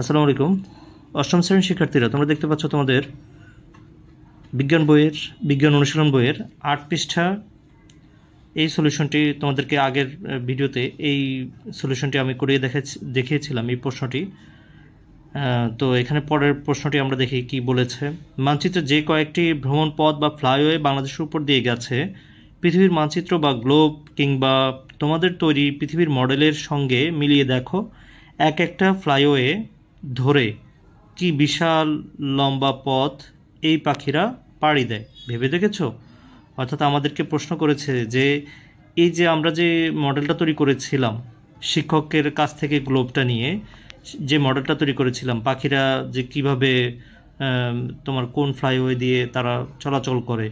আসসালামু আলাইকুম অষ্টম শ্রেণীর শিক্ষার্থীরা তোমরা দেখতে পাচ্ছ তোমাদের বিজ্ঞান বইয়ের বিজ্ঞান অনুশীলন বইয়ের আট পৃষ্ঠা এই সলিউশনটি তোমাদেরকে আগের ভিডিওতে এই সলিউশনটি আমি করিয়ে দেখে দেখিয়েছিলাম এই প্রশ্নটি তো এখানে পরের প্রশ্নটি আমরা দেখি কি বলেছে মানচিত্রে যে কয়েকটি ভ্রমণ পথ বা ফ্লাইওয়ে বাংলাদেশের উপর দিয়ে গেছে পৃথিবীর মানচিত্র বা গ্লোব কিংবা তোমাদের তৈরি পৃথিবীর মডেলের সঙ্গে মিলিয়ে দেখো এক একটা ফ্লাইওয়ে ধরে কি বিশাল লম্বা পথ এই পাখিরা পাড়ি দেয় ভেবে দেখেছ অর্থাৎ আমাদেরকে প্রশ্ন করেছে যে এই যে আমরা যে মডেলটা তৈরি করেছিলাম শিক্ষকের কাছ থেকে গ্লোবটা নিয়ে যে মডেলটা তৈরি করেছিলাম পাখিরা যে কিভাবে তোমার কোন ফ্লাইওয়ে দিয়ে তারা চলাচল করে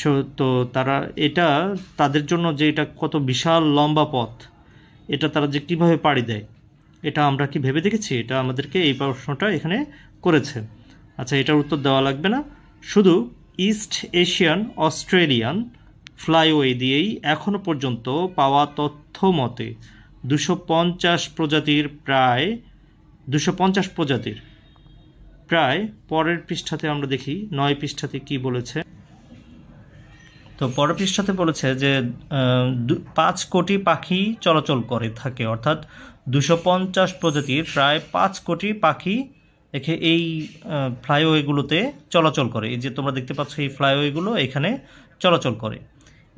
সো তো তারা এটা তাদের জন্য যে এটা কত বিশাল লম্বা পথ এটা তারা যে কিভাবে পাড়ি দেয় এটা আমরা কি ভেবে দেখেছি এটা আমাদেরকে এই প্রশ্নটা এখানে করেছে আচ্ছা এটার উত্তর দেওয়া লাগবে না শুধু ইস্ট এশিয়ান অস্ট্রেলিয়ান ফ্লাইওয়ে দিয়েই এখনও পর্যন্ত পাওয়া তথ্য মতে দুশো পঞ্চাশ প্রজাতির প্রায় দুশো পঞ্চাশ প্রজাতির প্রায় পরের পৃষ্ঠাতে আমরা দেখি নয় পৃষ্ঠাতে কি বলেছে তো পরের পৃষ্ঠাতে বলেছে যে পাঁচ কোটি পাখি চলাচল করে থাকে অর্থাৎ দুশো পঞ্চাশ প্রজাতির প্রায় পাঁচ কোটি পাখি এখে এই ফ্লাইওয়েগুলোতে চলাচল করে এই যে তোমরা দেখতে পাচ্ছ এই ফ্লাইওয়েগুলো এখানে চলাচল করে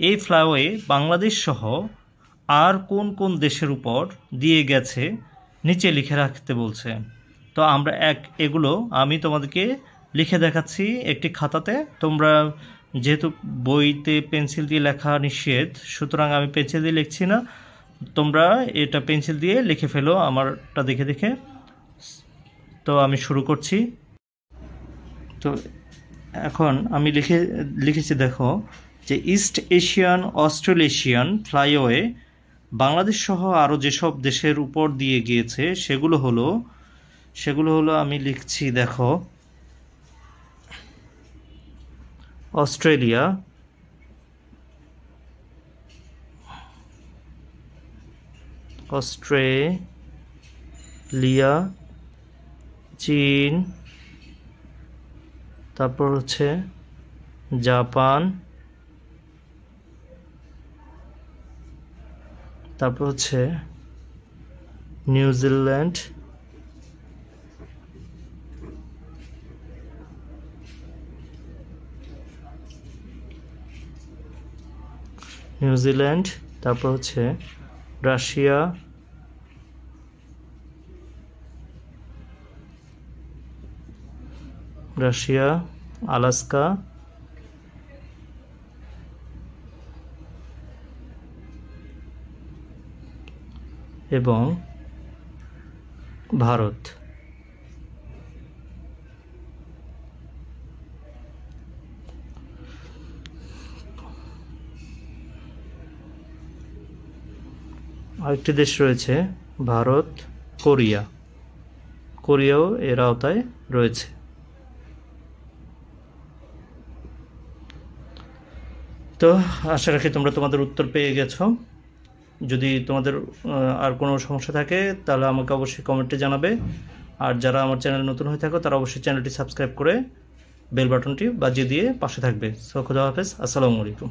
এই ফ্লাইওয়ে বাংলাদেশ সহ আর কোন কোন দেশের উপর দিয়ে গেছে নিচে লিখে রাখতে বলছে তো আমরা এক এগুলো আমি তোমাদেরকে লিখে দেখাচ্ছি একটি খাতাতে তোমরা যেহেতু বইতে পেন্সিল দিয়ে লেখা নিষেধ সুতরাং আমি পেন্সিল দিয়ে লিখছি না তোমরা এটা পেন্সিল দিয়ে লিখে ফেলো আমারটা দেখে দেখে তো আমি শুরু করছি তো এখন আমি লিখে লিখেছি দেখো যে East Asian Australasian flyway Bangladesh সহ আরও যেসব দেশের উপর দিয়ে গিয়েছে সেগুলো হলো সেগুলো হলো আমি লিখছি দেখো অস্ট্রেলিয়া অস্ট্রেলিয়া চীন তারপর হচ্ছে জাপান তারপর হচ্ছে নিউজিল্যান্ড নিউজিল্যান্ড তারপর হচ্ছে রাশিয়া রাশিয়া আলাস্কা এবং ভারত আরেকটি দেশ রয়েছে ভারত কোরিয়া কোরিয়াও এর আওতায় রয়েছে তো আশা রাখি তোমরা তোমাদের উত্তর পেয়ে গেছ যদি তোমাদের আর কোনো সমস্যা থাকে তাহলে আমাকে অবশ্যই কমেন্টে জানাবে আর যারা আমার চ্যানেল নতুন হয়ে থাকো তারা অবশ্যই চ্যানেলটি সাবস্ক্রাইব করে বেল বাটনটি বাজিয়ে দিয়ে পাশে থাকবে সো খুদা হাফেজ আসসালামু আলাইকুম